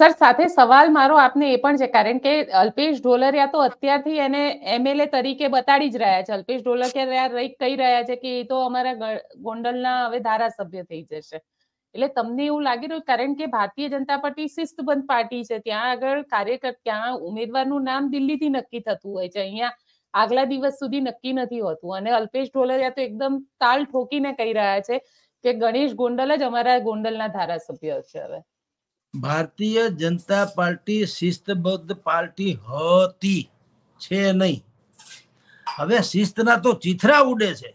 sir સાથે સવાલ મારો આપને એ પણ છે કારણ કે અલ્પેશ ઢોલરિયા તો અત્યારથી એને એમએલએ તરીકે બતાડી જ રહ્યા છે અલ્પેશ ઢોલરિયા કહી રહ્યા છે કે એ તો અમારા ગોંડલના હવે ધારાસભ્ય થઈ જશે એટલે તમને એવું લાગી રહ્યું કારણ કે ભારતીય જનતા પાર્ટી શિસ્તબંધ પાર્ટી છે ત્યાં આગળ કાર્યકર ત્યાં ઉમેદવારનું નામ દિલ્હીથી નક્કી થતું હોય છે અહીંયા આગલા દિવસ સુધી નક્કી નથી હોતું અને અલ્પેશ ઢોલરિયા તો એકદમ તાલ ઠોકીને કહી રહ્યા છે કે ગણેશ ગોંડલ જ અમારા ગોંડલના ધારાસભ્ય છે હવે ભારતીય જનતા પાર્ટી શિસ્તબદ્ધ પાર્ટી હતી છે નહીં હવે શિસ્તના તો ચિથરા ઉડે છે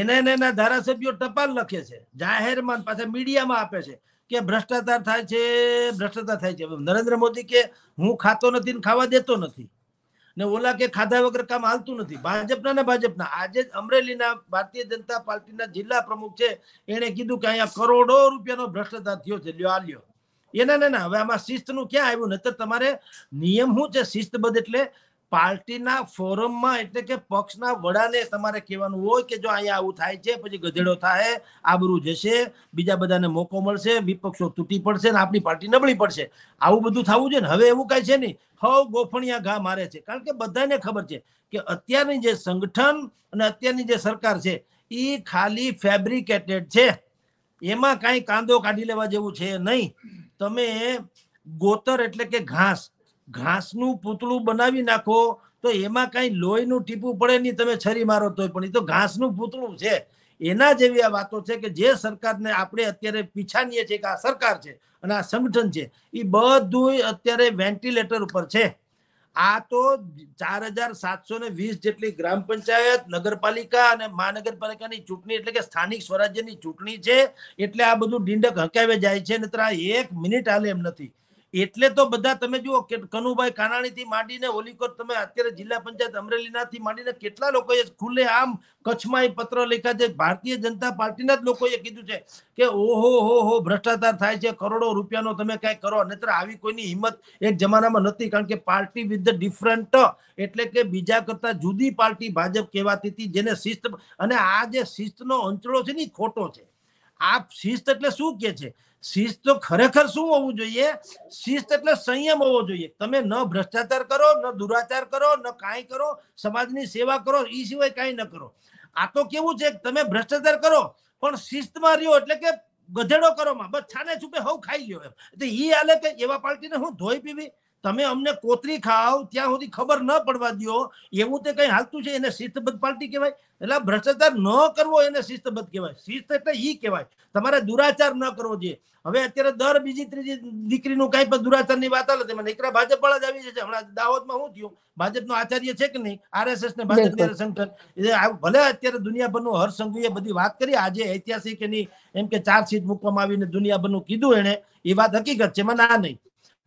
એને એના ધારાસભ્યો ટપાલ લખે છે જાહેરમાં પાછા મીડિયામાં આપે છે કે ભ્રષ્ટાચાર થાય છે ભ્રષ્ટાચાર થાય છે નરેન્દ્ર મોદી કે હું ખાતો નથી ને ખાવા દેતો નથી ને ઓલા કે ખાધા વગર કામ હાલતું નથી ભાજપના ને ભાજપના આજે જ અમરેલીના ભારતીય જનતા પાર્ટીના જિલ્લા પ્રમુખ છે એણે કીધું કે અહીંયા કરોડો રૂપિયાનો ભ્રષ્ટાચાર થયો છે લ્યો આ લ્યો એ ના ના હવે આમાં શિસ્તનું ક્યાં આવ્યું નહીતર તમારે નિયમ શું છે શિસ્ત બધ એટલે પાર્ટીના ફોરમમાં એટલે કે પક્ષના વડાને તમારે કહેવાનું હોય કે જો અહીંયા આવું થાય છે પછી ગધેડો થાય આબરૂ જશે બીજા બધાને મોકો મળશે વિપક્ષો તૂટી પડશે ને આપણી પાર્ટી નબળી પડશે આવું બધું થવું છે ને હવે એવું કાંઈ છે નહીં હવ ગોફણિયા ઘા મારે છે કારણ કે બધાને ખબર છે કે અત્યારની જે સંગઠન અને અત્યારની જે સરકાર છે એ ખાલી ફેબ્રિકેટેડ છે એમાં કાંઈ કાંદો કાઢી લેવા જેવું છે નહીં તમે ગોતર એટલે કે ઘાસ ઘાસનું પૂતળું બનાવી નાખો તો એમાં કાંઈ લોહીનું ટીપું પડે નહીં તમે છરી મારો તો પણ એ તો ઘાસનું પૂતળું છે એના જેવી આ વાતો છે કે જે સરકારને આપણે અત્યારે પીછાનીએ છીએ કે આ સરકાર છે અને આ સંગઠન છે એ બધું અત્યારે વેન્ટિલેટર ઉપર છે આ તો ચાર હજાર સાતસો ને વીસ જેટલી ગ્રામ પંચાયત નગરપાલિકા અને મહાનગરપાલિકાની ચૂંટણી એટલે કે સ્થાનિક સ્વરાજ્યની ચૂંટણી છે એટલે આ બધું ડીંડક હકાવે જાય છે નતર આ એક મિનિટ હાલે એમ નથી એટલે તો બધા તમે જુઓ કે કનુભાઈ કાનાણીથી માંડીને ઓલીકોટ તમે અત્યારે જિલ્લા પંચાયત અમરેલીનાથી માંડીને કેટલા લોકોએ ખુલ્લે આમ કચ્છમાં એ પત્ર લખ્યા છે ભારતીય જનતા પાર્ટીના જ લોકોએ કીધું છે કે ઓહો હો હો ભ્રષ્ટાચાર થાય છે કરોડો રૂપિયાનો તમે કાંઈ કરો નહીતર આવી કોઈની હિંમત એક જમાનામાં નથી કારણ કે પાર્ટી વિથ ધ ડિફરન્ટ એટલે કે બીજા કરતા જુદી પાર્ટી ભાજપ કહેવાતી હતી જેને શિસ્ત અને આ જે શિસ્તનો અંચળો છે ને ખોટો છે આ શિસ્ત એટલે શું કે છે શિસ્ત તો ખરેખર શું હોવું જોઈએ શિસ્ત એટલે સંયમ હોવો જોઈએ તમે ન ભ્રષ્ટાચાર કરો ન દુરાચાર કરો ન કાંઈ કરો સમાજની સેવા કરો એ સિવાય કાંઈ ન કરો આ તો કેવું છે તમે ભ્રષ્ટાચાર કરો પણ શિસ્તમાં રહ્યો એટલે કે ગધેડો કરો માં બસ છાને છૂપે હવ ખાઈ ગયો એમ એટલે એ હાલે કે એવા પાર્ટીને હું ધોઈ પીવી તમે અમને કોતરી ખાવ ત્યાં સુધી ખબર ન પડવા દો એવું તે કઈ હાલતું છે એને શિસ્તબદ્ધ પાર્ટી કહેવાય એટલે ભ્રષ્ટાચાર ન કરવો એને શિસ્તબદ્ધ કહેવાય શિસ્ત એટલે ઈ કહેવાય તમારે દુરાચાર ન કરવો જોઈએ હવે અત્યારે દર બીજી ત્રીજી દીકરીનું કઈ પણ દુરાચારની વાત હાલે તેમાં ભાજપ વાળા જ આવી જશે હમણાં દાહોદમાં શું થયું ભાજપનો આચાર્ય છે કે નહીં આરએસએસ ને ભાજપ સંગઠન ભલે અત્યારે દુનિયાભરનું હર્ષસંઘવીએ બધી વાત કરી આજે ઐતિહાસિક એની એમ કે ચાર્જશીટ મૂકવામાં આવીને દુનિયાભરનું કીધું એને એ વાત હકીકત છે મને આ નહીં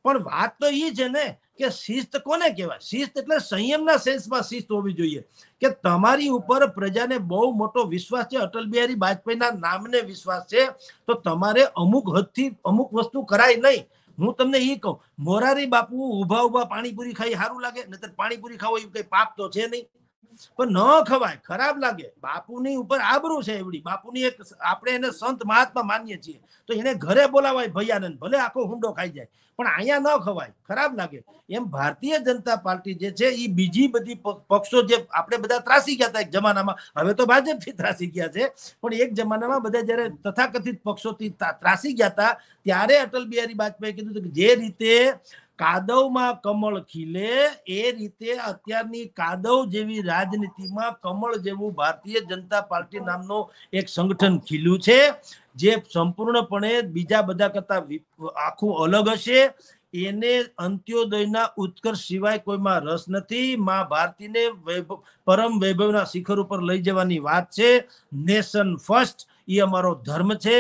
પણ વાત તો એ છે ને કે શિસ્ત કોને કહેવાય શિસ્ત એટલે સંયમના સેન્સમાં શિસ્ત હોવી જોઈએ કે તમારી ઉપર પ્રજાને બહુ મોટો વિશ્વાસ છે અટલ બિહારી વાજપેયીના નામને વિશ્વાસ છે તો તમારે અમુક હદથી અમુક વસ્તુ કરાય નહીં હું તમને એ કહું મોરારી બાપુ ઉભા ઉભા પાણીપુરી ખાઈ સારું લાગે નહીતર પાણીપુરી ખાવો એવું કઈ પાપ તો છે નહીં પણ ન ખવાય ખરાબ લાગે બાપુની ઉપર આબરૂ છે એવડી બાપુની એક આપણે એને સંત મહાત્મા માનીએ છીએ તો એને ઘરે બોલાવાય ભૈયાનંદ ભલે આખો હુંડો ખાઈ જાય પણ અહીંયા ન ખવાય ખરાબ લાગે એમ ભારતીય જનતા પાર્ટી જે છે એ બીજી બધી પક્ષો જે આપણે બધા ત્રાસી ગયા હતા એક જમાનામાં હવે તો ભાજપથી ત્રાસી ગયા છે પણ એક જમાનામાં બધા જ્યારે તથાકથિત પક્ષોથી ત્રાસી ગયા હતા ત્યારે અટલ બિહારી વાજપેયી કીધું કે જે રીતે કાદવમાં કમળ ખીલે એ રીતે અત્યારની કાદવ જેવી રાજનીતિમાં કમળ જેવું ભારતીય જનતા પાર્ટી નામનો એક સંગઠન ખીલ્યું છે જે સંપૂર્ણપણે બીજા બધા કરતા આખું અલગ હશે એને અંત્યોદયના ઉત્કર્ષ સિવાય કોઈમાં રસ નથી માં ભારતીને વૈભવ પરમ વૈભવના શિખર ઉપર લઈ જવાની વાત છે નેશન ફર્સ્ટ એ અમારો ધર્મ છે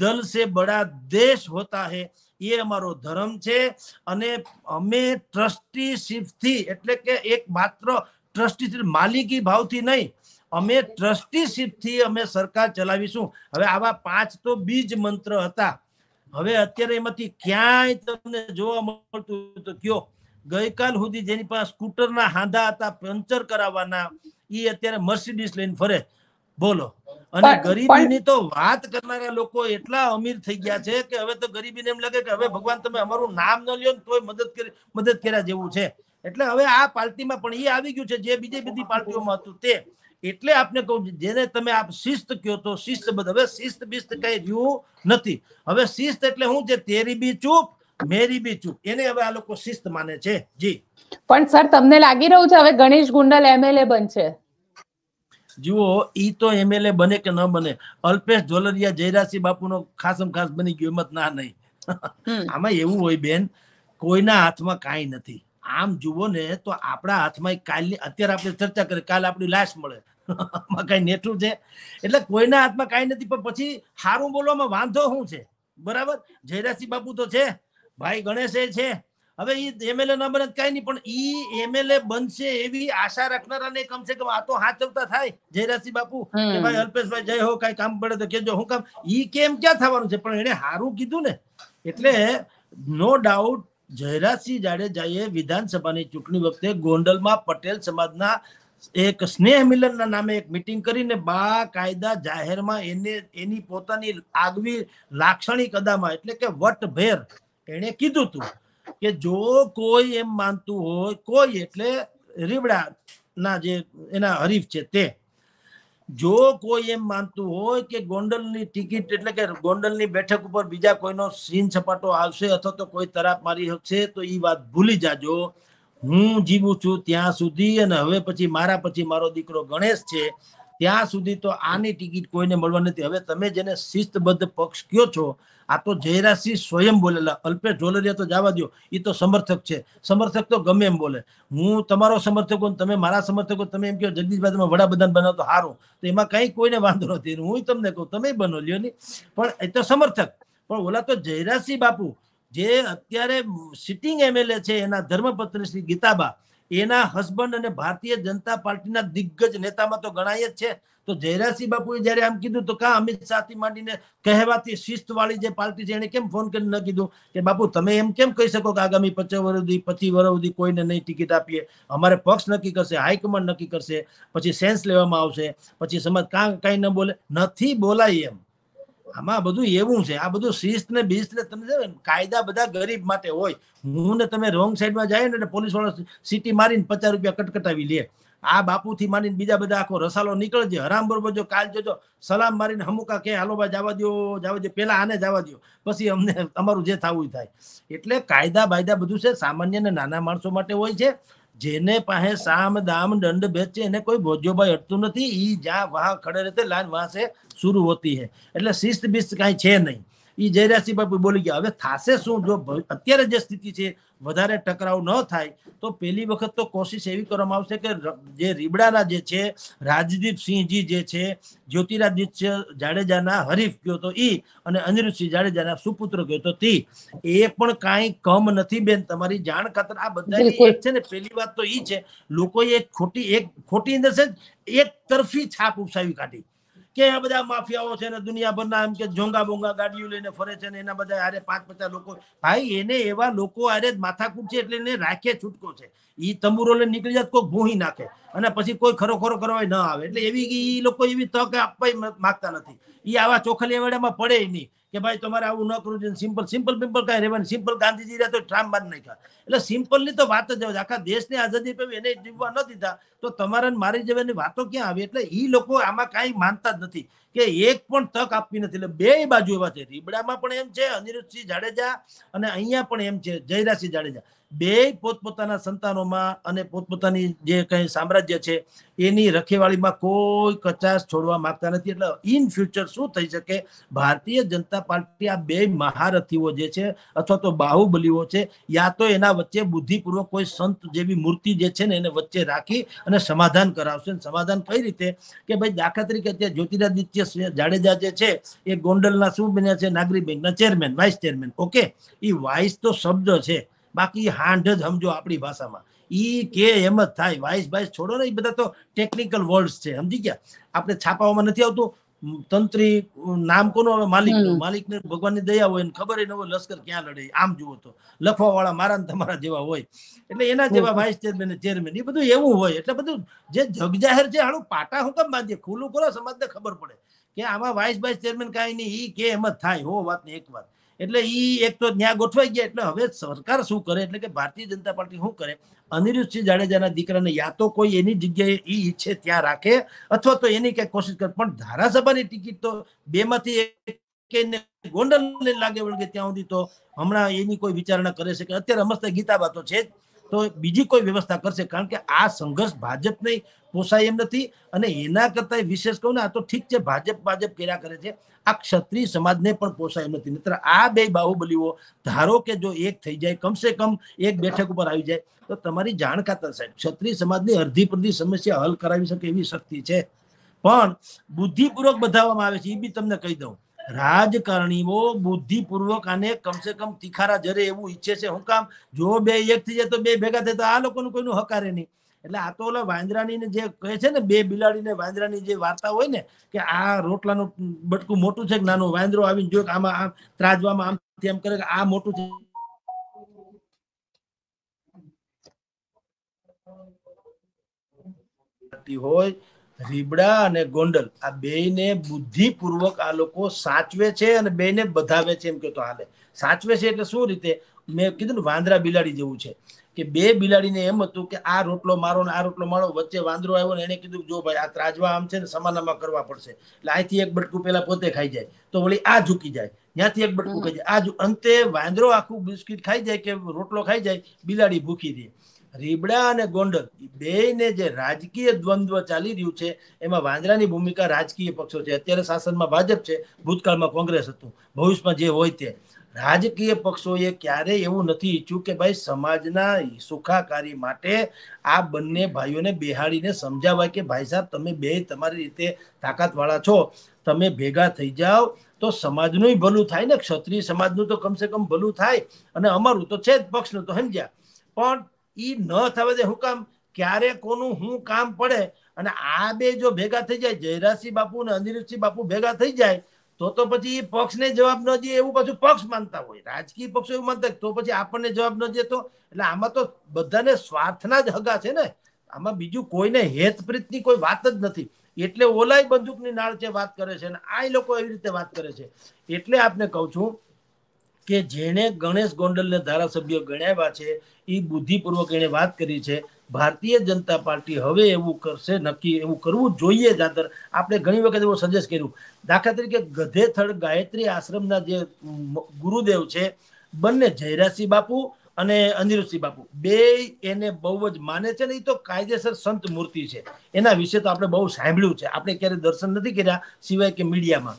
દલ સે બડા દેશ હોતા હૈ એ અમારો ધર્મ છે અને અમે ટ્રસ્ટીશીપથી એટલે કે એક માત્ર ટ્રસ્ટીશીપ માલિકી ભાવથી નહીં અમે ટ્રસ્ટીશીપથી અમે સરકાર ચલાવીશું હવે આવા પાંચ તો બીજ મંત્ર હતા હવે અત્યારે એમાંથી ક્યાંય તમને જોવા મળતું તો કયો ગઈકાલ સુધી જેની પાસે સ્કૂટરના હાંધા હતા પંચર કરાવવાના એ અત્યારે મર્સિડીસ લઈને ફરે બોલો અને ગરીબીની તો વાત કરનારા લોકો એટલા અમીર થઈ ગયા છે કે હવે તો ગરીબીને એમ લાગે કે હવે ભગવાન તમે અમારું નામ ન લ્યો તોય મદદ કરી મદદ કર્યા જેવું છે એટલે હવે આ પાર્ટીમાં પણ એ આવી ગયું છે જે બીજી બધી પાર્ટીઓમાં હતું તે એટલે આપને કહું જેને તમે આપ શિસ્ત કયો તો શિસ્ત બધ હવે શિસ્ત બિસ્ત કઈ રહ્યું નથી હવે શિસ્ત એટલે હું જે તેરી બી ચૂપ મેરી બી ચૂપ એને હવે આ લોકો શિસ્ત માને છે જી પણ સર તમને લાગી રહ્યું છે હવે ગણેશ ગુંડલ એમએલએ બનશે જુઓ ઈ તો એમએલએ બને કે ન બને અલ્પેશ ઢોલરિયા જયરાસી બાપુનો ખાસમ ખાસ બની ગયો એમત ના નહીં આમાં એવું હોય બેન કોઈના હાથમાં કાંઈ નથી આમ જુઓ ને તો આપણા હાથમાં કાલની અત્યારે આપણે ચર્ચા કરી કાલ આપણી લાશ મળે આમાં કઈ નેઠું છે એટલે કોઈના હાથમાં કાંઈ નથી પણ પછી સારું બોલવામાં વાંધો શું છે બરાબર જયરાસી બાપુ તો છે ભાઈ ગણેશ છે હવે એ એમએલએ ના કઈ નહીં પણ ઈ એમએલએ બનશે એવી આશા રાખનારાને કમસે કમ આ તો હાથ થાય જયરાસી બાપુ કે ભાઈ અલ્પેશભાઈ જય હો કઈ કામ પડે તો કેજો હું કામ ઈ કેમ ક્યાં થવાનું છે પણ એને હારું કીધું ને એટલે નો ડાઉટ જયરાજસિંહ જાડેજાએ વિધાનસભાની ચૂંટણી વખતે ગોંડલમાં પટેલ સમાજના એક સ્નેહ મિલનના નામે એક મિટિંગ કરીને બા કાયદા જાહેરમાં એને એની પોતાની આગવી લાક્ષણિક અદામાં એટલે કે વટભેર એણે કીધું હતું કે જો કોઈ એમ માનતું હોય કોઈ એટલે રીબડા ના જે એના હરીફ છે તે જો કોઈ એમ માનતું હોય કે ગોંડલની ટિકિટ એટલે કે ગોંડલની બેઠક ઉપર બીજા કોઈનો સીન સપાટો આવશે અથવા તો કોઈ તરાપ મારી શકશે તો એ વાત ભૂલી જાજો હું જીવું છું ત્યાં સુધી અને હવે પછી મારા પછી મારો દીકરો ગણેશ છે ત્યાં સુધી તો આની ટિકિટ કોઈને મળવા નથી હવે તમે જેને શિસ્તબદ્ધ પક્ષ કયો છો આ તો જયરાસિંહ સ્વયં બોલેલા અલ્પેશ ઢોલરિયા તો જવા દો એ તો સમર્થક છે સમર્થક તો ગમે એમ બોલે હું તમારો સમર્થક હોઉં તમે મારા સમર્થક હો તમે એમ કહો જગદીશભાઈ તમે વડાપ્રધાન બનાવો તો સારું તો એમાં કંઈ કોઈને વાંધો નથી હું તમને કહું તમે બનો લ્યો નહીં પણ એ તો સમર્થક પણ ઓલા તો જયરાસિંહ બાપુ જે અત્યારે સિટિંગ એમએલએ છે એના ધર્મપત્ની શ્રી ગીતાબા એના હસબન્ડ અને ભારતીય જનતા પાર્ટીના દિગ્ગજ નેતામાં તો ગણાય જ છે તો જયરાસિંહ બાપુએ જયારે આમ કીધું તો કા અમિત શાહથી માંડીને કહેવાતી શિસ્ત વાળી જે પાર્ટી છે એને કેમ ફોન કરીને ન કીધું કે બાપુ તમે એમ કેમ કહી શકો કે આગામી પચાસ વર્ષ સુધી પચીસ વર્ષ સુધી કોઈને નહીં ટિકિટ આપીએ અમારે પક્ષ નક્કી કરશે હાઈકમાન્ડ નક્કી કરશે પછી સેન્સ લેવામાં આવશે પછી સમાજ કાં કાંઈ ન બોલે નથી બોલાય એમ આમાં બધું એવું છે આ બધું શિસ્ત ને બીસ્ત ને તમે કાયદા બધા ગરીબ માટે હોય હું ને તમે રોંગ સાઈડમાં જાય ને પોલીસ વાળા સીટી મારીને પચાસ રૂપિયા કટકટાવી લે આ બાપુથી માનીને બીજા બધા આખો રસાલો નીકળજે હરામ બરોબર જો કાલ જોજો સલામ મારીને હમુકા કે હાલો ભાઈ જવા દો જવા દો પેલા આને જવા દો પછી અમને અમારું જે થવું થાય એટલે કાયદા બાયદા બધું છે સામાન્ય ને નાના માણસો માટે હોય છે જેને પાસે સામ દામ દંડ બેચે એને કોઈ ભોજ્યોભાઈ હટતું નથી એ જ્યાં વાહ ખડે રીતે લાન વાહ શરૂ હોતી હે એટલે શિસ્ત બિસ્ત કાંઈ છે નહીં એ જયરાજસિંહ બાપુ બોલી ગયા હવે થાશે શું જો અત્યારે જે સ્થિતિ છે વધારે ટકરાવ ન થાય તો પહેલી વખત તો કોશિશ એવી કરવામાં આવશે કે જે રીબડાના જે છે રાજદીપસિંહજી જે છે જ્યોતિરાદિત્ય જાડેજાના હરીફ ગયો તો ઈ અને અનિરુદ્ધસિંહ જાડેજાના સુપુત્ર ગયો તો તી એ પણ કાંઈ કમ નથી બેન તમારી જાણ ખાતર આ બધા છે ને પહેલી વાત તો ઈ છે લોકોએ ખોટી એક ખોટી અંદર છે એક તરફી છાપ ઉપસાવી કાઢી કે બધા માફિયાઓ છે ને દુનિયાભરના એમ કે જોંગા બોંગા ગાડીઓ લઈને ફરે છે ને એના બધા આરે પાંચ પચાસ લોકો ભાઈ એને એવા લોકો આરે માથાકૂટ છે એટલે એને રાખે છૂટકો છે એ તંબુરો લઈને નીકળી જાય કોઈ ભૂહી નાખે અને પછી કોઈ ખરો ખરો કરવા ન આવે એટલે એવી એ લોકો એવી તક આપવા માગતા નથી એ આવા ચોખલી વેડામાં પડે નહીં કે ભાઈ તમારે આવું ન કરવું જોઈએ સિમ્પલ સિમ્પલ પિમ્પલ કાંઈ રહેવાનું સિમ્પલ ગાંધીજી રહ્યા તો ઠામ બાંધ નાખ્યા એટલે સિમ્પલની તો વાત જ આવે આખા દેશની આઝાદી પામી એને જીવવા ન દીધા તો તમારા મારી જવાની વાતો ક્યાં આવી એટલે એ લોકો આમાં કાંઈ માનતા જ નથી કે એક પણ તક આપવી નથી એટલે બે બાજુ એવા છે રીબડામાં પણ એમ છે અનિરુદ્ધસિંહ જાડેજા અને અહીંયા પણ એમ છે જયરાજસિંહ જાડેજા બે પોતપોતાના સંતાનોમાં અને પોતપોતાની જે કઈ સામ્રાજ્ય છે એની રખેવાળીમાં કોઈ કચાશ છોડવા માંગતા નથી એટલે ઇન ફ્યુચર શું થઈ શકે ભારતીય જનતા પાર્ટી આ બે મહારથીઓ જે છે અથવા તો બાહુબલીઓ છે યા તો એના વચ્ચે બુદ્ધિપૂર્વક કોઈ સંત જેવી મૂર્તિ જે છે ને એને વચ્ચે રાખી અને સમાધાન કરાવશે સમાધાન કઈ રીતે કે ભાઈ દાખલા તરીકે અત્યારે જ્યોતિરાદિત્ય જયેશ જાડેજા જે છે એ ગોંડલના શું બન્યા છે નાગરિક બેંકના ચેરમેન વાઇસ ચેરમેન ઓકે એ વાઇસ તો શબ્દ છે બાકી હાંઢ જ સમજો આપણી ભાષામાં ઈ કે એમ જ થાય વાઇસ વાઇસ છોડો ને એ બધા તો ટેકનિકલ વર્ડ્સ છે સમજી ગયા આપણે છાપાઓમાં નથી આવતું તંત્રી નામ કોનું હવે માલિક માલિકને ભગવાનની દયા હોય ખબર ન હોય લશ્કર ક્યાં લડે આમ જુઓ તો લખવા વાળા મારા તમારા જેવા હોય એટલે એના જેવા વાઇસ ચેરમેન ચેરમેન એ બધું એવું હોય એટલે બધું જે જગજાહેર છે આનું પાટા હું કેમ બાંધીએ ખુલ્લું કરો સમાજને ખબર પડે કે આમાં વાઇસ વાઇસ ચેરમેન કાંઈ નહીં ઈ કે એમ જ થાય હો વાત ને એક વાત એટલે ઈ એક તો ત્યાં ગોઠવાઈ ગયા એટલે હવે સરકાર શું કરે એટલે કે ભારતીય જનતા પાર્ટી શું કરે અનિરુદ્ધસિંહ જાડેજાના દીકરાને યા તો કોઈ એની જગ્યાએ ઈ ઈચ્છે ત્યાં રાખે અથવા તો એની કઈ કોશિશ કરે પણ ધારાસભાની ટિકિટ તો બેમાંથી કે ગોંડલ લાગે વળગે ત્યાં સુધી તો હમણાં એની કોઈ વિચારણા કરે છે કે અત્યારે અમસ્તે ગીતા તો છે જ તો બીજી કોઈ વ્યવસ્થા કરશે કારણ કે આ સંઘર્ષ ભાજપને પોસાય એમ નથી અને એના કરતાં વિશેષ કહું ને આ તો ઠીક છે ભાજપ ભાજપ કર્યા કરે છે આ ક્ષત્રિય સમાજને પણ પોસાય એમ નથી નહીતર આ બે બાહુબલીઓ ધારો કે જો એક થઈ જાય કમસે કમ એક બેઠક ઉપર આવી જાય તો તમારી જાણ ખાતર સાહેબ ક્ષત્રિય સમાજની અડધી પડધી સમસ્યા હલ કરાવી શકે એવી શક્તિ છે પણ બુદ્ધિપૂર્વક બતાવવામાં આવે છે એ બી તમને કહી દઉં રાજકારણીઓ બુદ્ધિપૂર્વક આને કમસે કમ તિખારા જરે એવું ઈચ્છે છે હું કામ જો બે એક થઈ જાય તો બે ભેગા થાય તો આ લોકોનું કોઈનું હકારે નહીં એટલે આ તો ઓલા વાંદરાની જે કહે છે ને બે બિલાડીને વાંદરાની જે વાર્તા હોય ને કે આ રોટલાનું બટકું મોટું છે કે નાનું વાંદરો આવીને જો આમાં આમ ત્રાજવામાં આમ તેમ કરે કે આ મોટું છે હોય રીબડા અને ગોંડલ આ બેયને બુદ્ધિપૂર્વક આ લોકો સાચવે છે અને બેયને બધાવે છે એમ કહેતો હાલે સાચવે છે એટલે શું રીતે મેં કીધું ને વાંદરા બિલાડી જેવું છે કે બે બિલાડીને એમ હતું કે આ રોટલો મારો ને આ રોટલો મારો વચ્ચે વાંદરો આવ્યો ને એને કીધું જો ભાઈ આ ત્રાજવા આમ છે ને સમાનામાં કરવા પડશે એટલે અહીંથી એક બટકું પેલા પોતે ખાઈ જાય તો વળી આ ઝૂકી જાય ત્યાંથી એક બટકું ખાઈ જાય આ અંતે વાંદરો આખું બિસ્કિટ ખાઈ જાય કે રોટલો ખાઈ જાય બિલાડી ભૂખી રહે રીબડા અને ગોંડલ બેયને જે રાજકીય દ્વંદ્વ ચાલી રહ્યું છે એમાં વાંદરાની ભૂમિકા રાજકીય પક્ષો છે અત્યારે શાસનમાં ભાજપ છે ભૂતકાળમાં કોંગ્રેસ હતું ભવિષ્યમાં જે હોય તે રાજકીય પક્ષોએ ક્યારેય એવું નથી ઈચ્છ્યું કે ભાઈ સમાજના સુખાકારી માટે આ બંને ભાઈઓને બેહાડીને સમજાવાય કે ભાઈ સાહેબ તમે બે તમારી રીતે તાકાતવાળા છો તમે ભેગા થઈ જાઓ તો સમાજનું ભલું થાય ને ક્ષત્રિય સમાજનું તો કમસે કમ ભલું થાય અને અમારું તો છે જ પક્ષનું તો સમજ્યા પણ એ ન થવા દે હું કામ ક્યારે કોનું શું કામ પડે અને આ બે જો ભેગા થઈ જાય જયરાસિંહ બાપુ અને અનિરુદ્ધસિંહ બાપુ ભેગા થઈ જાય તો તો પછી એ પક્ષને જવાબ ન દે એવું પાછું પક્ષ માનતા હોય રાજકીય પક્ષો એવું માનતા તો પછી આપણને જવાબ ન દે તો એટલે આમાં તો બધાને સ્વાર્થના જ હગા છે ને આમાં બીજું કોઈને હેતપ્રીતની કોઈ વાત જ નથી એટલે ઓલાય બંદૂકની નાળ છે વાત કરે છે અને આ લોકો એવી રીતે વાત કરે છે એટલે આપને કહું છું કે જેણે ગણેશ ગોંડલને ધારાસભ્ય ગણાવ્યા છે એ બુદ્ધિપૂર્વક એણે વાત કરી છે ભારતીય જનતા પાર્ટી હવે એવું કરશે નક્કી એવું કરવું જોઈએ જાતર આપણે ઘણી વખત એવું સજેસ્ટ કર્યું દાખલા તરીકે ગધેથળ ગાયત્રી આશ્રમના જે ગુરુદેવ છે બંને જયરાસિંહ બાપુ અને અનિરુદ્ધસિંહ બાપુ બે એને બહુ જ માને છે ને એ તો કાયદેસર સંત મૂર્તિ છે એના વિશે તો આપણે બહુ સાંભળ્યું છે આપણે ક્યારેય દર્શન નથી કર્યા સિવાય કે મીડિયામાં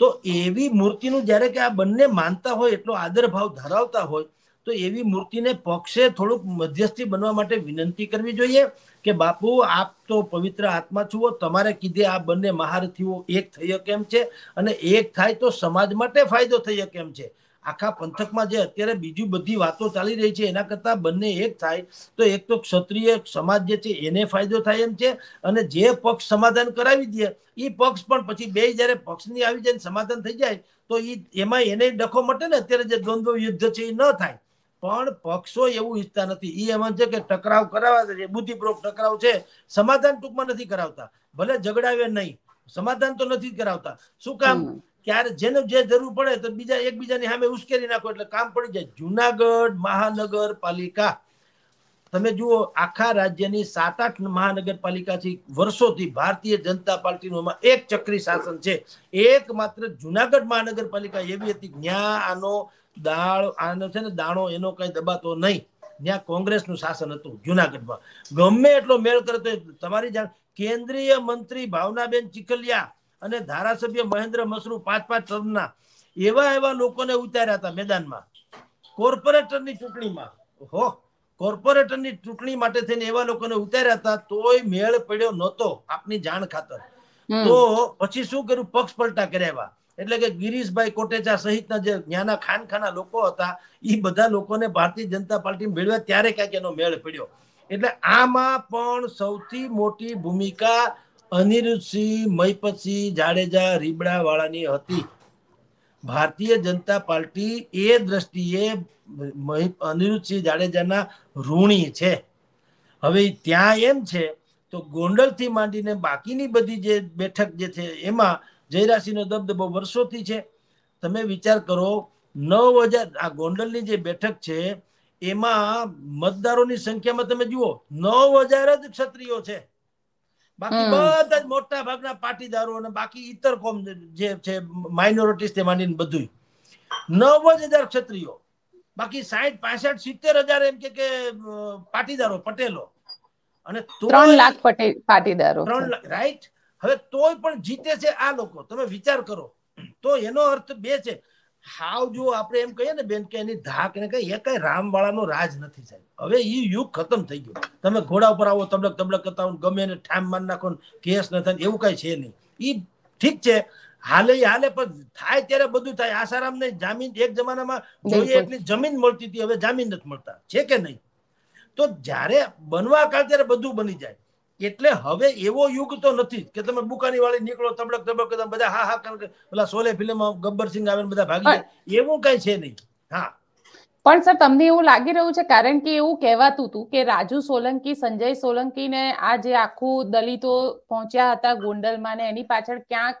તો એવી મૂર્તિનું જ્યારે કે આ બંને માનતા હોય એટલો આદર ભાવ ધરાવતા હોય તો એવી મૂર્તિને પક્ષે થોડુંક મધ્યસ્થી બનવા માટે વિનંતી કરવી જોઈએ કે બાપુ આપ તો પવિત્ર આત્મા છુઓ તમારે કીધે આ બંને મહારથીઓ એક થઈ કેમ છે અને એક થાય તો સમાજ માટે ફાયદો થઈ કેમ છે આખા પંથકમાં જે અત્યારે બીજી બધી વાતો ચાલી રહી છે એના કરતાં બંને એક થાય તો એક તો ક્ષત્રિય સમાજ જે છે એને ફાયદો થાય એમ છે અને જે પક્ષ સમાધાન કરાવી દે એ પક્ષ પણ પછી બે જ્યારે પક્ષની આવી જાય સમાધાન થઈ જાય તો એ એમાં એને ડખો મટે ને અત્યારે જે દ્વંદ્વ યુદ્ધ છે એ ન થાય પણ પક્ષો એવું ઈચ્છતા નથી એ એમાં છે કે ટકરાવ કરાવવા છે બુદ્ધિપૂર્વક ટકરાવ છે સમાધાન ટૂંકમાં નથી કરાવતા ભલે ઝઘડાવે નહીં સમાધાન તો નથી કરાવતા શું કામ ત્યારે જેને જે જરૂર પડે તો બીજા એકબીજાની સામે ઉશ્કેરી નાખો એટલે કામ પડી જાય જુનાગઢ મહાનગરપાલિકા તમે જુઓ આખા રાજ્યની સાત આઠ મહાનગરપાલિકાથી વર્ષોથી ભારતીય જનતા પાર્ટીનું એમાં એક ચક્રી શાસન છે એક માત્ર જુનાગઢ મહાનગરપાલિકા એવી હતી જ્યાં આનો દાળ આનો છે ને દાણો એનો કઈ દબાતો નહીં જ્યાં કોંગ્રેસનું શાસન હતું જુનાગઢમાં ગમે એટલો મેળ કરે તો તમારી જાણ કેન્દ્રીય મંત્રી ભાવનાબેન ચીખલિયા અને ધારાસભ્ય મહેન્દ્ર મસરૂ પાંચ પાંચ ટર્મના એવા એવા લોકોને ઉતાર્યા હતા મેદાનમાં કોર્પોરેટરની ચૂંટણીમાં હો કોર્પોરેટરની ચૂંટણી માટે થઈને એવા લોકોને ઉતાર્યા હતા તોય મેળ પડ્યો નહોતો આપની જાણ ખાતર તો પછી શું કર્યું પક્ષ પલટા કર્યા એવા એટલે કે ગિરીશભાઈ કોટેચા સહિતના જે જ્ઞાના ખાનખાના લોકો હતા એ બધા લોકોને ભારતીય જનતા પાર્ટી મેળવ્યા ત્યારે ક્યાંક એનો મેળ પડ્યો એટલે આમાં પણ સૌથી મોટી ભૂમિકા અનિરુદ્ધસિંહ મયપતસિંહ જાડેજા રીબડા વાળાની હતી ભારતીય જનતા પાર્ટી એ દ્રષ્ટિએ અનિરુદ્ધસિંહ જાડેજાના ઋણી છે હવે ત્યાં એમ છે તો ગોંડલથી માંડીને બાકીની બધી જે બેઠક જે છે એમાં જયરાશીનો દબદબો વર્ષોથી છે તમે વિચાર કરો નવ હજાર આ ગોંડલની જે બેઠક છે એમાં મતદારોની સંખ્યામાં તમે જુઓ નવ હજાર જ ક્ષત્રિયો છે બાકી બધા જ મોટા ભાગના પાટીદારો અને બાકી ઇતર કોમ જે છે માઇનોરિટીસ તે માંડીને બધું નવ જ હજાર ક્ષત્રિયો બાકી સાહીઠ પાસઠ સિત્તેર હજાર એમ કે પાટીદારો પટેલો અને ત્રણ લાખ પાટીદારો ત્રણ રાઈટ હવે તોય પણ જીતે છે આ લોકો તમે વિચાર કરો તો એનો અર્થ બે છે હાવ જો આપણે એમ કહીએ ને બેન કે એની ધાક ને કઈ એ કઈ રામવાળાનો રાજ નથી સાહેબ હવે એ યુગ ખતમ થઈ ગયો તમે ઘોડા ઉપર આવો તબલક તબલક કરતા હોય ગમે એને ઠામ મારી નાખો કેસ ન થાય એવું કઈ છે નહીં એ ઠીક છે હાલે હાલે પણ થાય ત્યારે બધું થાય આસારામ ને જામીન એક જમાનામાં જોઈએ એટલી જમીન મળતી હતી હવે જામીન નથી મળતા છે કે નહીં તો જ્યારે બનવા કાળ ત્યારે બધું બની જાય એટલે હવે એવો યુગ તો નથી કે તમે બુકાની વાળી નીકળો તબડક તબડક તમે બધા હા હા કારણ કે પેલા સોલે ફિલ્મમાં ગબ્બર સિંહ આવે બધા ભાગી જાય એવું કઈ છે નહીં હા પણ સર તમને એવું લાગી રહ્યું છે કારણ કે એવું કહેવાતું હતું કે રાજુ સોલંકી સંજય સોલંકીને આ જે આખું દલિતો પહોંચ્યા હતા ગોંડલમાં ને એની પાછળ ક્યાંક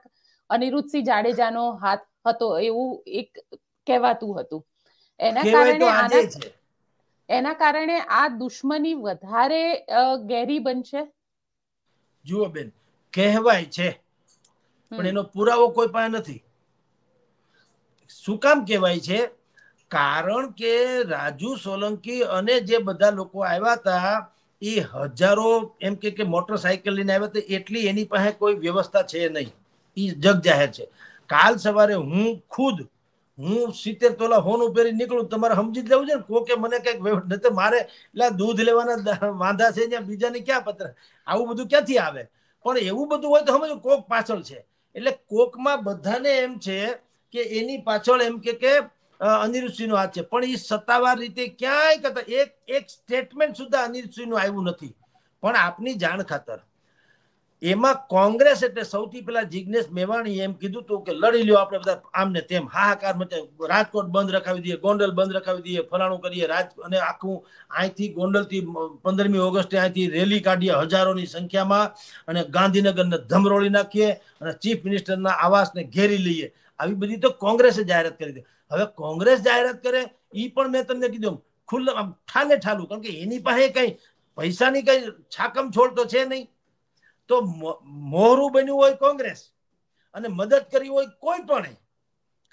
અનિરુદ્ધસિંહ જાડેજાનો હાથ હતો એવું એક કહેવાતું હતું એના કારણે આના એના કારણે આ દુશ્મની વધારે ગેરી બનશે જુઓ બેન કહેવાય છે પણ એનો પુરાવો કોઈ પાસે નથી શું કામ કહેવાય છે કારણ કે રાજુ સોલંકી અને જે બધા લોકો આવ્યા હતા એ હજારો એમ કે કે મોટરસાયકલ લઈને આવ્યા હતા એટલી એની પાસે કોઈ વ્યવસ્થા છે નહીં એ જગ જાહેર છે કાલ સવારે હું ખુદ હું સિત્તેર તોલા હોનું પહેરી નીકળું તમારે સમજી જ લેવું છે ને કોકે મને કઈક નહીં મારે એટલે દૂધ લેવાના વાંધા છે ત્યાં બીજાને ક્યાં પત્ર આવું બધું ક્યાંથી આવે પણ એવું બધું હોય તો સમજો કોક પાછળ છે એટલે કોકમાં બધાને એમ છે કે એની પાછળ એમ કે કે અનિરુદ્ધસિંહનો હાથ છે પણ એ સત્તાવાર રીતે ક્યાંય કરતા એક એક સ્ટેટમેન્ટ સુધા અનિરુષિનું આવ્યું નથી પણ આપની જાણ ખાતર એમાં કોંગ્રેસ એટલે સૌથી પહેલા જિજ્ઞેશ મેવાણી એમ કીધું તું કે લડી લ્યો આપણે બધા આમને તેમ હાહાકાર મચે રાજકોટ બંધ રખાવી દઈએ ગોંડલ બંધ રખાવી દઈએ ફલાણું કરીએ રાજ અને આખું અહીંથી ગોંડલથી પંદરમી ઓગસ્ટે અહીંથી રેલી કાઢીએ હજારોની સંખ્યામાં અને ગાંધીનગરને ધમરોળી નાખીએ અને ચીફ મિનિસ્ટરના આવાસને ઘેરી લઈએ આવી બધી તો કોંગ્રેસે જાહેરાત કરી દે હવે કોંગ્રેસ જાહેરાત કરે એ પણ મેં તમને કીધું ખુલ્લા ઠાલે ઠાલું કારણ કે એની પાસે કંઈ પૈસાની કંઈ છાકમ છોડ તો છે નહીં તો મોહરું બન્યું હોય કોંગ્રેસ અને મદદ કરી હોય કોઈ પણ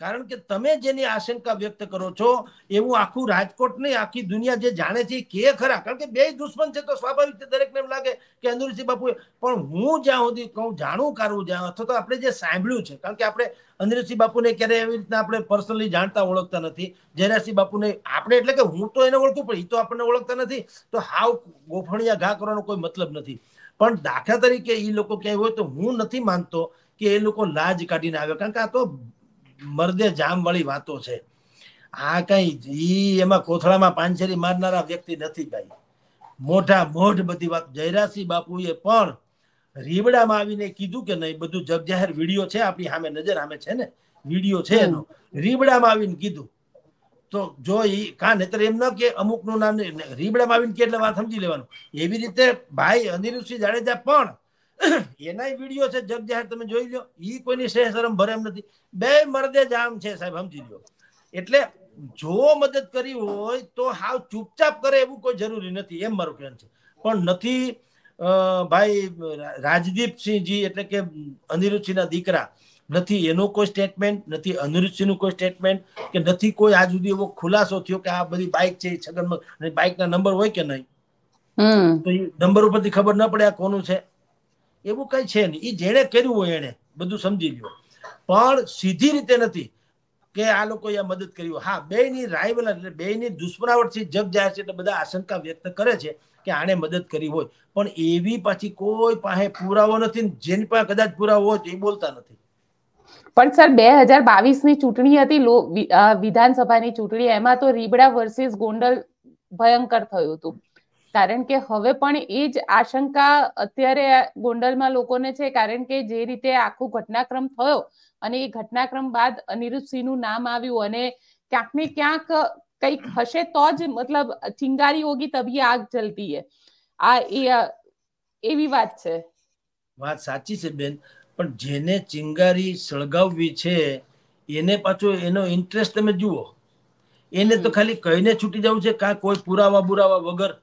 કારણ કે તમે જેની આશંકા વ્યક્ત કરો છો એવું આખું રાજકોટ નહીં આખી દુનિયા જે જાણે છે કે ખરા કારણ કે બે દુશ્મન છે તો સ્વાભાવિક છે દરેકને એમ લાગે કે અંદુરસિંહ બાપુએ પણ હું જ્યાં સુધી કહું જાણું કારું જ્યાં અથવા તો આપણે જે સાંભળ્યું છે કારણ કે આપણે અંદુરસિંહ બાપુને ક્યારે એવી રીતના આપણે પર્સનલી જાણતા ઓળખતા નથી જયરાસિંહ બાપુને આપણે એટલે કે હું તો એને ઓળખું પણ એ તો આપણને ઓળખતા નથી તો હાવ ગોફણિયા ઘા કરવાનો કોઈ મતલબ નથી પણ દાખલા તરીકે એ લોકો ક્યાંય હોય તો હું નથી માનતો કે એ લોકો લાજ કાઢીને આવ્યા કારણ કે આ તો મર્દે જામવાળી વાતો છે આ કઈ એમાં કોથળામાં પાંચેરી મારનારા વ્યક્તિ નથી ભાઈ મોઢા મોઢ બધી વાત જયરાસિંહ બાપુએ પણ રીબડામાં આવીને કીધું કે નહીં બધું જગજાહેર વિડીયો છે આપણી સામે નજર સામે છે ને વિડીયો છે એનો રીબડામાં આવીને કીધું તો જો એ કા નહીતર એમ ન કે અમુકનું નામ રીબડામાં આવીને કે એટલે વાત સમજી લેવાનું એવી રીતે ભાઈ અનિરુષિ જાડેજા પણ એનાય વિડીયો છે જગ જાહેર તમે જોઈ લો એ કોઈની શેહ શરમ ભરે એમ નથી બે મરદે જામ છે સાહેબ સમજી લો એટલે જો મદદ કરી હોય તો હાવ ચૂપચાપ કરે એવું કોઈ જરૂરી નથી એમ મારું કહેવાનું છે પણ નથી ભાઈ રાજદીપસિંહજી એટલે કે અનિરુદ્ધસિંહના દીકરા નથી એનો કોઈ સ્ટેટમેન્ટ નથી અનિરુદ્ધસિંહનું કોઈ સ્ટેટમેન્ટ કે નથી કોઈ આજ સુધી એવો ખુલાસો થયો કે આ બધી બાઇક છે છગનમાં અને બાઇકના નંબર હોય કે નહીં તો એ નંબર ઉપરથી ખબર ન પડે આ કોનું છે એવું કઈ છે નહીં એ જેણે કર્યું હોય એને બધું સમજી ગયો પણ સીધી રીતે નથી કે આ લોકોએ મદદ કરી હા બે બેની રાઇવલ એટલે બેની દુશ્મનાવટ છે જગ જાય છે એટલે બધા આશંકા વ્યક્ત કરે છે કે આણે મદદ કરી હોય પણ એવી પાછી કોઈ પાસે પુરાવો નથી જેની પાસે કદાચ પુરાવો હોય તો એ બોલતા નથી પણ સર બે હજાર ની ચૂંટણી હતી વિધાનસભાની ચૂંટણી એમાં તો રીબડા વર્સિસ ગોંડલ ભયંકર થયું હતું કારણ કે હવે પણ એ જ આશંકા અત્યારે ગોંડલમાં લોકોને છે કારણ કે જે રીતે આખો ઘટનાક્રમ થયો અને એ ઘટનાક્રમ બાદ અનિરુદ્ધસિંહનું નામ આવ્યું અને ક્યાંક ને ક્યાંક કંઈક હશે તો જ મતલબ ચિંગારી હોગી તભી આગ જલતી હે આ એ એવી વાત છે વાત સાચી છે બેન પણ જેને ચિંગારી સળગાવવી છે એને પાછો એનો ઇન્ટરેસ્ટ તમે જુઓ એને તો ખાલી કહીને છૂટી જવું છે કાં કોઈ પુરાવા બુરાવા વગર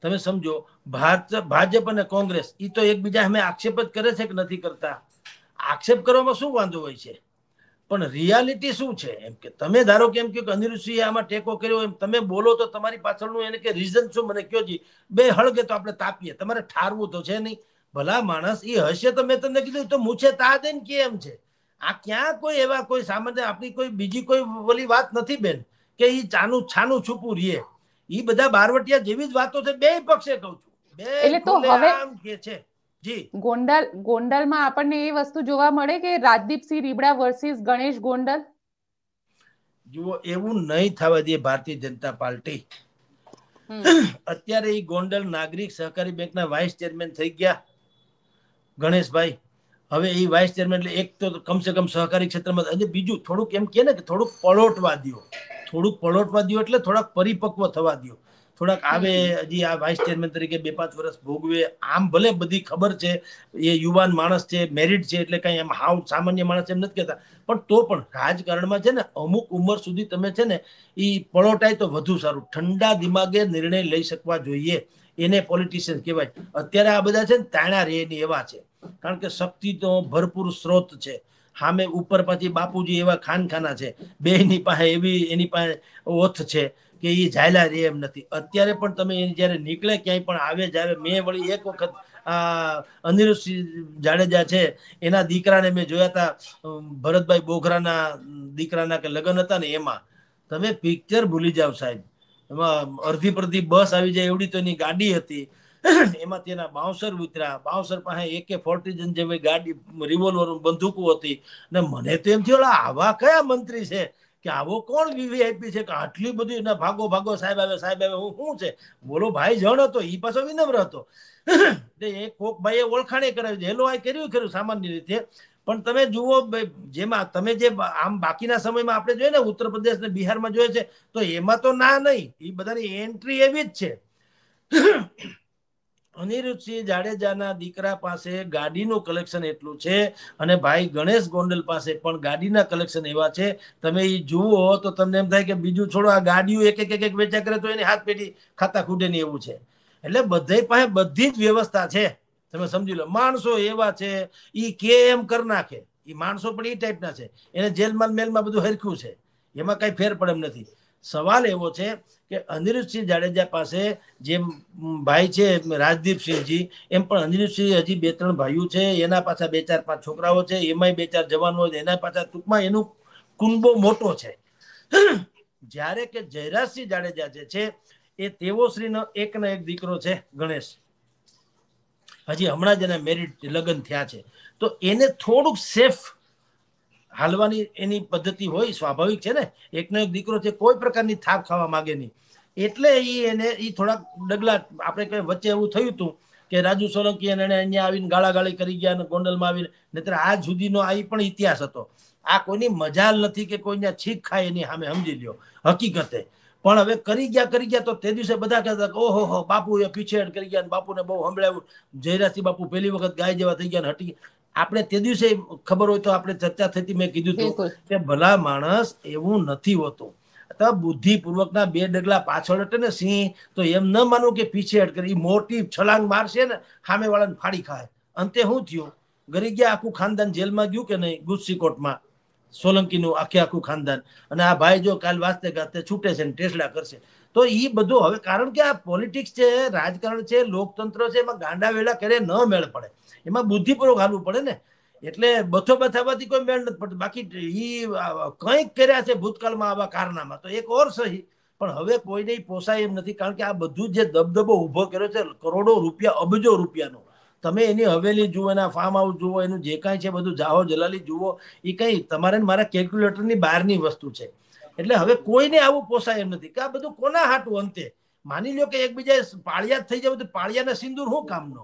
તમે સમજો ભાજપ અને કોંગ્રેસ એ તો એકબીજા અમે આક્ષેપ જ કરે છે કે નથી કરતા આક્ષેપ કરવામાં શું વાંધો હોય છે પણ રિયાલિટી શું છે એમ કે તમે ધારો કે એમ કે અનિરુદ્ધસિંહે આમાં ટેકો કર્યો એમ તમે બોલો તો તમારી પાછળનું એને કે રીઝન શું મને કયો જી બે હળગે તો આપણે તાપીએ તમારે ઠારવું તો છે નહીં ભલા માણસ એ હશે તો મેં તમને કીધું તો મૂછે તા દે ને કેમ છે આ ક્યાં કોઈ એવા કોઈ સામાન્ય આપણી કોઈ બીજી કોઈ ઓલી વાત નથી બેન કે એ ચાનું છાનું છુપું રીએ એ બધા બારવટિયા જેવી જ વાતો છે બે પક્ષે કહું છું બે એટલે તો હવે કે છે જી ગોંડલ ગોંડલમાં આપણને એ વસ્તુ જોવા મળે કે રાજદીપસિંહ રીબડા વર્સિસ ગણેશ ગોંડલ જુઓ એવું નહીં થવા દે ભારતીય જનતા પાર્ટી અત્યારે એ ગોંડલ નાગરિક સહકારી બેંકના વાઇસ ચેરમેન થઈ ગયા ગણેશભાઈ હવે એ વાઇસ ચેરમેન એટલે એક તો કમસે કમ સહકારી ક્ષેત્રમાં અને બીજું થોડુંક એમ કે ને કે થોડુંક પલોટવા દો થોડુંક પલોટવા દો એટલે થોડાક પરિપક્વ થવા દો થોડાક આવે હજી આ વાઇસ ચેરમેન તરીકે બે પાંચ વર્ષ ભોગવે આમ ભલે બધી ખબર છે એ યુવાન માણસ છે મેરિટ છે એટલે કંઈ એમ હાઉ સામાન્ય માણસ એમ નથી કહેતા પણ તો પણ રાજકારણમાં છે ને અમુક ઉંમર સુધી તમે છે ને એ પલોટાય તો વધુ સારું ઠંડા દિમાગે નિર્ણય લઈ શકવા જોઈએ એને પોલિટિશિયન કહેવાય અત્યારે આ બધા છે ને તાણા રે ને એવા છે કારણ કે શક્તિ તો ભરપૂર સ્ત્રોત છે સામે ઉપર પછી બાપુજી એવા ખાનખાના છે બેની પાસે એવી એની પાસે ઓથ છે કે એ જાયલા રે એમ નથી અત્યારે પણ તમે જ્યારે નીકળે ક્યાંય પણ આવે જ્યારે મેં વળી એક વખત આ અનિરુદ્ધસિંહ જાડેજા છે એના દીકરાને મેં જોયા હતા ભરતભાઈ બોઘરાના દીકરાના કે લગ્ન હતા ને એમાં તમે પિક્ચર ભૂલી જાવ સાહેબ એમાં અર્ધી પરધી બસ આવી જાય એવડી તો એની ગાડી હતી એમાં તેના બાઉન્સર ઉતર્યા બાઉન્સર પાસે એકે ફોર્ટીઝન જેવી ગાડી રિવોલ્વર બંદૂકો હતી ને મને તો એમ થયું આવા કયા મંત્રી છે કે આવો કોણ વીવીઆઈપી છે કે આટલી બધી એના ભાગો ભાગો સાહેબ આવે સાહેબ આવે હું શું છે બોલો ભાઈ જણ હતો એ પાછો વિનમ્ર હતો એ કોક ભાઈએ ઓળખાણે કરાવી હેલો આ કર્યું ખરું સામાન્ય રીતે પણ તમે જુઓ જેમાં તમે જે આમ બાકીના સમયમાં આપણે જોઈએ ને ઉત્તર પ્રદેશ ને બિહારમાં જોઈએ છે તો એમાં તો ના નહીં એ બધાની એન્ટ્રી એવી જ છે અનિરુદ્ધસિંહ જાડેજાના દીકરા પાસે ગાડીનું કલેક્શન એટલું છે અને ભાઈ ગણેશ ગોંડલ પાસે પણ ગાડીના કલેક્શન એવા છે તમે એ જુઓ તો તમને એમ થાય કે બીજું છોડો આ ગાડીઓ એક એક એક વેચ્યા કરે તો એની હાથ પેટી ખાતા ખૂટે ને એવું છે એટલે બધા પાસે બધી જ વ્યવસ્થા છે તમે સમજી લો માણસો એવા છે એ કે એમ કરી નાખે એ માણસો પણ એ ટાઈપના છે એને જેલમાં મેલમાં બધું હરખ્યું છે એમાં કઈ ફેર પડે એમ નથી સવાલ એવો છે કે અનિરુદ્ધસિંહ જાડેજા પાસે જે ભાઈ છે રાજદીપસિંહજી એમ પણ અનિરુદ્ધસિંહ હજી બે ત્રણ ભાઈઓ છે એના પાછા બે ચાર પાંચ છોકરાઓ છે એમાંય બે ચાર જવાનો એના પાછા ટૂંકમાં એનું કુંબો મોટો છે જ્યારે કે જયરાજસિંહ જાડેજા જે છે એ તેવો શ્રીનો એકનો એક દીકરો છે ગણેશ હજી હમણાં જ એના મેરિડ લગ્ન થયા છે તો એને થોડુંક સેફ હાલવાની એની પદ્ધતિ હોય સ્વાભાવિક છે ને એકનો એક દીકરો છે કોઈ પ્રકારની થાક ખાવા માંગે નહીં એટલે એ એને એ થોડાક ડગલા આપણે કઈ વચ્ચે એવું થયું હતું કે રાજુ સોલંકી અને એને અહીંયા આવીને ગાળાગાળી કરી ગયા અને ગોંડલમાં આવીને નહીતર આ જુદીનો આ પણ ઇતિહાસ હતો આ કોઈની મજાલ નથી કે કોઈ ત્યાં છીક ખાય એની સામે સમજી લ્યો હકીકતે પણ હવે કરી ગયા કરી ગયા તો તે દિવસે બધા કહેતા ઓહો હો બાપુ એ પીછેડ કરી ગયા બાપુને બહુ સંભળાવ્યું જયરાસી બાપુ પહેલી વખત ગાય જેવા થઈ ગયા હટી ગયા આપણે તે દિવસે ખબર હોય તો આપણે ચર્ચા થતી મેં કીધું હતું કે ભલા માણસ એવું નથી હોતું બુદ્ધિપૂર્વકના બે ડગલા પાછળ હટે ને સિંહ તો એમ ન માનો કે પીછે હટકે એ મોટી છલાંગ મારશે ને સામે વાળાને ફાડી ખાય અંતે શું થયું ગરી ગયા આખું ખાનદાન જેલમાં ગયું કે નહીં સોલંકી નું આખે આખું ખાનદાન અને આ ભાઈ જો કાલ વાંચતે ગાતે છૂટે છે ને ટેસલા કરશે તો એ બધું હવે કારણ કે આ પોલિટિક્સ છે રાજકારણ છે લોકતંત્ર છે એમાં ગાંડા વેળા ક્યારે ન મેળ પડે એમાં બુદ્ધિપૂર્વક હાલવું પડે ને એટલે બથો બથાવાથી કોઈ મેળ નથી પડતું બાકી એ કંઈક કર્યા છે ભૂતકાળમાં આવા કારનામાં તો એક ઓર સહી પણ હવે કોઈને પોસાય એમ નથી કારણ કે આ બધું જે દબદબો ઊભો કર્યો છે કરોડો રૂપિયા અબજો રૂપિયાનો તમે એની હવેલી જુઓ એના ફાર્મ હાઉસ જુઓ એનું જે કાંઈ છે બધું જાહો જલાલી જુઓ એ કંઈ તમારે મારા કેલ્ક્યુલેટરની બહારની વસ્તુ છે એટલે હવે કોઈને આવું પોસાય એમ નથી કે આ બધું કોના હાટું અંતે માની લો કે એકબીજા પાળિયા થઈ જાય તો પાળિયાના સિંદુર શું કામનો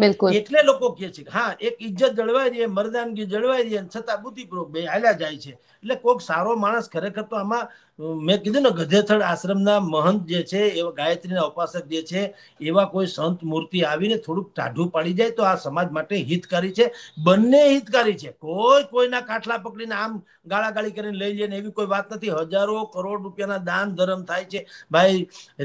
બિલકુલ એટલે લોકો કે છે હા એક ઇજ્જત જળવાઈ રહી મરદાનગી જળવાઈ રહી છતાં બુદ્ધિપૂર્વક બે હાલ્યા જાય છે એટલે કોઈક સારો માણસ ખરેખર તો આમાં મેં કીધું ને ગધેથળ આશ્રમના મહંત જે છે એવા ગાયત્રીના ઉપાસક જે છે એવા કોઈ સંત મૂર્તિ આવીને થોડુંક ટાઢું પાડી જાય તો આ સમાજ માટે હિતકારી છે બંને હિતકારી છે કોઈ કોઈના કાઠલા પકડીને આમ ગાળાગાળી કરીને લઈ લે ને એવી કોઈ વાત નથી હજારો કરોડ રૂપિયાના દાન ધર્મ થાય છે ભાઈ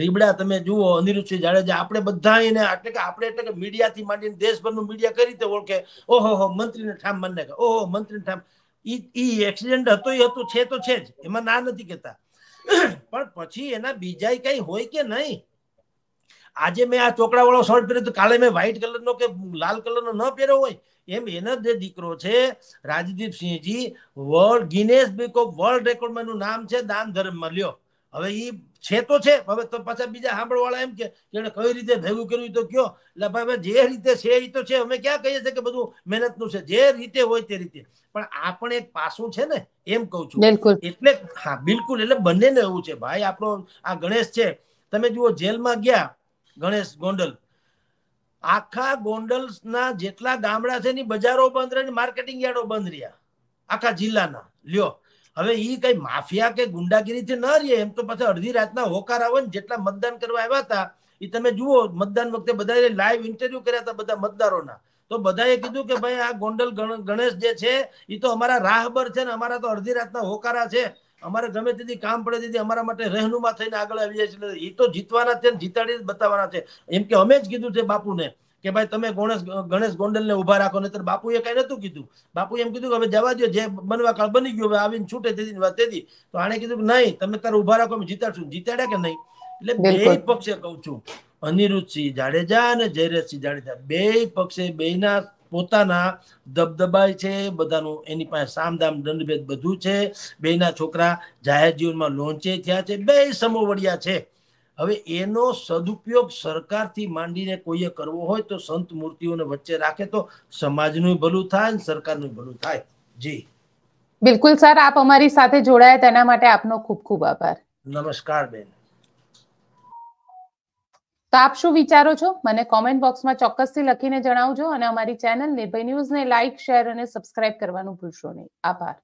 રીબડા તમે જુઓ અનિરુદ્ધસિંહ જાડેજા આપણે બધા એને એટલે કે આપણે એટલે કે મીડિયાથી માંડીને દેશભરનું મીડિયા કઈ રીતે ઓળખે ઓહો હો મંત્રીને ઠામ મને ઓહો મંત્રીને ઠામ ઈ એક્સિડન્ટ હતો એ હતું છે તો છે જ એમાં ના નથી કહેતા પણ પછી એના બીજા કઈ હોય કે નહીં આજે મેં આ ચોકડા વાળો શર્ટ પહેર્યો તો કાલે મેં વ્હાઈટ કલરનો કે લાલ કલરનો ન પહેર્યો હોય એમ એનો જે દીકરો છે Rajdeepsinhji world Guinness book of world રેકોર્ડમાં નામ છે દાન ધર્મ લ્યો હવે એ છે તો છે હવે તો પાછા બીજા સાંભળવાળા એમ કે એને કઈ રીતે ભેગું કર્યું તો કયો એટલે ભાઈ જે રીતે છે એ તો છે અમે ક્યાં કહીએ છીએ કે બધું મહેનતનું છે જે રીતે હોય તે રીતે પણ આ પણ એક પાસું છે ને એમ કહું છું એટલે હા બિલકુલ એટલે બંનેને એવું છે ભાઈ આપણો આ ગણેશ છે તમે જુઓ જેલમાં ગયા ગણેશ ગોંડલ આખા ગોંડલ ના જેટલા ગામડા છે ની બજારો બંધ રહી માર્કેટિંગ યાર્ડો બંધ રહ્યા આખા જિલ્લાના લ્યો હવે એ કઈ માફિયા કે ગુંડાગીરીથી ન રહીએ એમ તો પાછા અડધી રાતના હોકાર આવે ને જેટલા મતદાન કરવા આવ્યા હતા એ તમે જુઓ મતદાન વખતે બધાએ લાઈવ ઇન્ટરવ્યુ કર્યા હતા બધા મતદારોના તો બધાએ કીધું કે ભાઈ આ ગોંડલ ગણેશ જે છે એ તો અમારા રાહબર છે ને અમારા તો અડધી રાતના હોકારા છે અમારે ગમે તેથી કામ પડે તેથી અમારા માટે રહેનુમા થઈને આગળ આવી જાય છે એ તો જીતવાના છે જીતાડી જ બતાવવાના છે એમ કે અમે જ કીધું છે બાપુને કે ભાઈ તમે ગણેશ ગણેશ ગોંડલને ઉભા રાખો નહીતર બાપુએ કઈ નતું કીધું બાપુ એમ કીધું કે હવે જવા દો જે બનવા કાળ બની ગયો આવીને છૂટે તેથી વાત તેથી તો આણે કીધું કે નહીં તમે તારે ઉભા રાખો અમે જીતાડશું જીતાડ્યા કે નહીં એટલે બે પક્ષે કહું છું અનિરુદ્ધસિંહ જાડેજા અને જયરથસિંહ જાડેજા બે પક્ષે બેના પોતાના દબદબાય છે બધાનું એની પાસે સામધામ દંડભેદ બધું છે બેના છોકરા જાહેર જીવનમાં લોન્ચે થયા છે બે સમોવડિયા છે હવે એનો સદુપયોગ સરકારથી માંડીને કોઈએ કરવો હોય તો સંત મૂર્તિઓને વચ્ચે રાખે તો સમાજનું ભલું થાય અને સરકારનું ભલું થાય જી બિલકુલ સર આપ અમારી સાથે જોડાયા તેના માટે આપનો ખૂબ ખૂબ આભાર નમસ્કાર બેન તો આપ શું વિચારો છો મને કોમેન્ટ બોક્સમાં ચોક્કસથી લખીને જણાવજો અને અમારી ચેનલ નિર્ભય ન્યૂઝને લાઇક શેર અને સબસ્ક્રાઇબ કરવાનું ભૂલશો નહીં આભાર